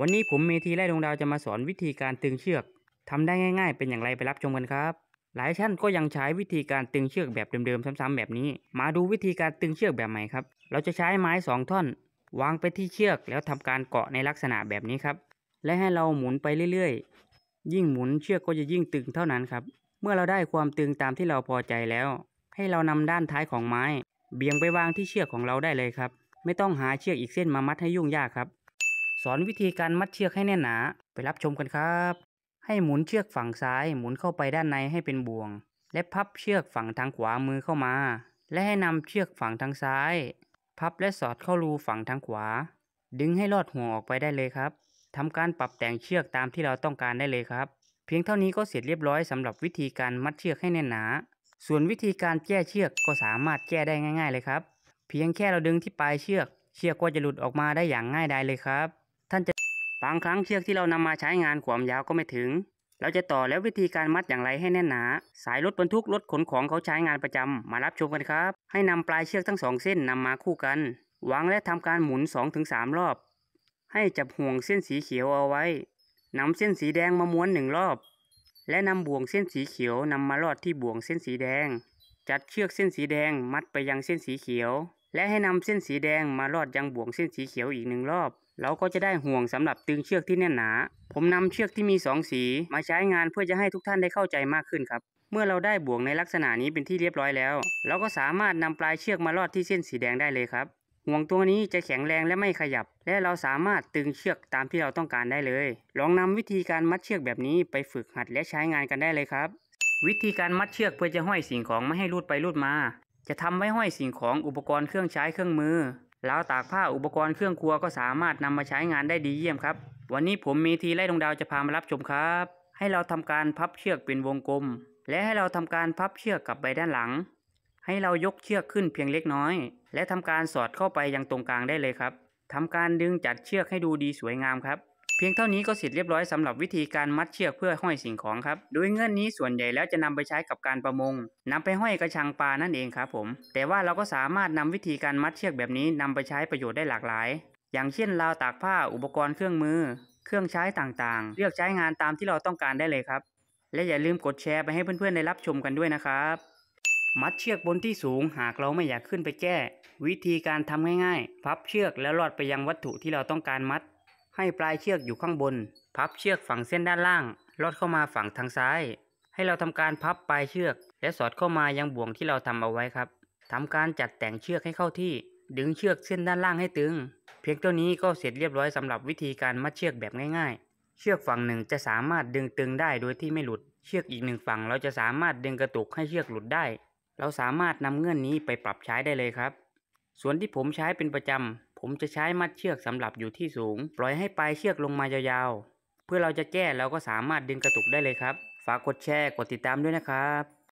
วันนี้ผมเมธีไล่ดวงดาวจะมาสอนวิธีการตึงเชือก ทำได้ง่าย ๆ เป็นอย่างไรไปรับชมกันครับ หลายท่านก็ยังใช้วิธีการตึงเชือกแบบเดิมๆ ซ้ำๆแบบนี้ มาดูวิธีการตึงเชือกแบบใหม่ครับ เราจะใช้ไม้ 2 ท่อน วางไปที่เชือกแล้วทำการเกาะในลักษณะแบบนี้ครับ และให้เราหมุนไปเรื่อยๆ ยิ่งหมุนเชือกก็จะยิ่งตึงเท่านั้นครับ เมื่อเราได้ความตึงตามที่เราพอใจแล้ว ให้เรานำด้านท้ายของไม้ เบี่ยงไปวางที่เชือกของเราได้เลยครับ ไม่ต้องหาเชือกอีกเส้นมามัดให้ยุ่งยากครับอนวิธีการมัดเชือกให้แน่นหนา ไปรับชมกันครับ ให้หมุนเชือกฝั่งซ้ายหมุนเข้าไปด้านในให้เป็นบ่วง และพับเชือกฝั่งทางขวามือเข้ามา และให้นำเชือกฝั่งทางซ้าย พับและสอดเข้ารูฝั่งทางขวา ดึงให้ลอดห่วงออกไปได้เลยครับทำการปรับแต่งเชือกตามที่เราต้องการได้เลยครับ เพียงเท่านี้ก็เสร็จเรียบร้อยสำหรับวิธีการมัดเชือกให้แน่นหนา ส่วนวิธีการแก้เชือกก็สามารถแก้ได้ง่าย ๆเลยครับ เพียงแค่เราดึงที่ปลายเชือกเชือกก็จะหลุดออกมาได้อย่างง่ายดายเลยครับบางครั้งเชือกที่เรานำมาใช้งานความยาวก็ไม่ถึง เราจะต่อแล้ววิธีการมัดอย่างไรให้แน่นหนา สายรถบรรทุกรถขนของเขาใช้งานประจำมารับชมกันครับ ให้นำปลายเชือกทั้งสองเส้นนำมาคู่กัน วางและทำการหมุน 2-3 รอบ ให้จับห่วงเส้นสีเขียวเอาไว้ นำเส้นสีแดงมาม้วนหนึ่งรอบและนำบ่วงเส้นสีเขียวนำมาลอดที่บ่วงเส้นสีแดง จัดเชือกเส้นสีแดงมัดไปยังเส้นสีเขียวและให้นำเส้นสีแดงมาลอดยังบ่วงเส้นสีเขียวอีกหนึ่งรอบ เราก็จะได้ห่วงสำหรับตึงเชือกที่แน่นหนา ผมนำเชือกที่มี2สี มาใช้งานเพื่อจะให้ทุกท่านได้เข้าใจมากขึ้นครับเมื่อเราได้บ่วงในลักษณะนี้เป็นที่เรียบร้อยแล้ว เราก็สามารถนำปลายเชือกมาลอดที่เส้นสีแดงได้เลยครับห่วงตัวนี้จะแข็งแรงและไม่ขยับ และเราสามารถตึงเชือกตามที่เราต้องการได้เลย ลองนำวิธีการมัดเชือกแบบนี้ไปฝึกหัดและใช้งานกันได้เลยครับ วิธีการมัดเชือกเพื่อจะห้อยสิ่งของไม่ให้รูดไปรูดมาจะทำไว้ห้อยสิ่งของอุปกรณ์เครื่องใช้เครื่องมือ แล้วตากผ้าอุปกรณ์เครื่องครัวก็สามารถนำมาใช้งานได้ดีเยี่ยมครับ วันนี้ผมมีทีไล่ดวงดาวจะพามารับชมครับ ให้เราทำการพับเชือกเป็นวงกลม และให้เราทำการพับเชือกกลับไปด้านหลัง ให้เรายกเชือกขึ้นเพียงเล็กน้อย และทำการสอดเข้าไปยังตรงกลางได้เลยครับทำการดึงจัดเชือกให้ดูดีสวยงามครับเพียงเท่านี้ก็เสร็จเรียบร้อยสำหรับวิธีการมัดเชือกเพื่อห้อยสิ่งของครับ โดยเงื่อนนี้ส่วนใหญ่แล้วจะนำไปใช้กับการประมงนำไปห้อยกระชังปลานั่นเองครับผม แต่ว่าเราก็สามารถนำวิธีการมัดเชือกแบบนี้ นำไปใช้ประโยชน์ได้หลากหลาย อย่างเช่นราวตากผ้าอุปกรณ์เครื่องมือ เครื่องใช้ต่างๆ เลือกใช้งานตามที่เราต้องการได้เลยครับ และอย่าลืมกดแชร์ไปให้เพื่อนๆได้รับชมกันด้วยนะครับ มัดเชือกบนที่สูงหากเราไม่อยากขึ้นไปแก้ วิธีการทำง่ายๆ พับเชือกแล้วลอดไปยังวัตถุที่เราต้องการมัดให้ปลายเชือกอยู่ข้างบน พับเชือกฝั่งเส้นด้านล่าง ลอดเข้ามาฝั่งทางซ้าย ให้เราทำการพับปลายเชือกและสอดเข้ามายังบ่วงที่เราทำเอาไว้ครับ ทำการจัดแต่งเชือกให้เข้าที่ ดึงเชือกเส้นด้านล่างให้ตึง เพียงเท่านี้ก็เสร็จเรียบร้อยสำหรับวิธีการมัดเชือกแบบง่ายๆ เชือกฝั่งหนึ่งจะสามารถดึงตึงได้โดยที่ไม่หลุด เชือกอีกหนึ่งฝั่งเราจะสามารถดึงกระตุกให้เชือกหลุดได้ เราสามารถนำเงื่อนนี้ไปปรับใช้ได้เลยครับ ส่วนที่ผมใช้เป็นประจำผมจะใช้มัดเชือกสำหรับอยู่ที่สูง ปล่อยให้ปลายเชือกลงมายาวๆ เพื่อเราจะแก้เราก็สามารถดึงกระตุกได้เลยครับ ฝากกดแชร์กดติดตามด้วยนะครับ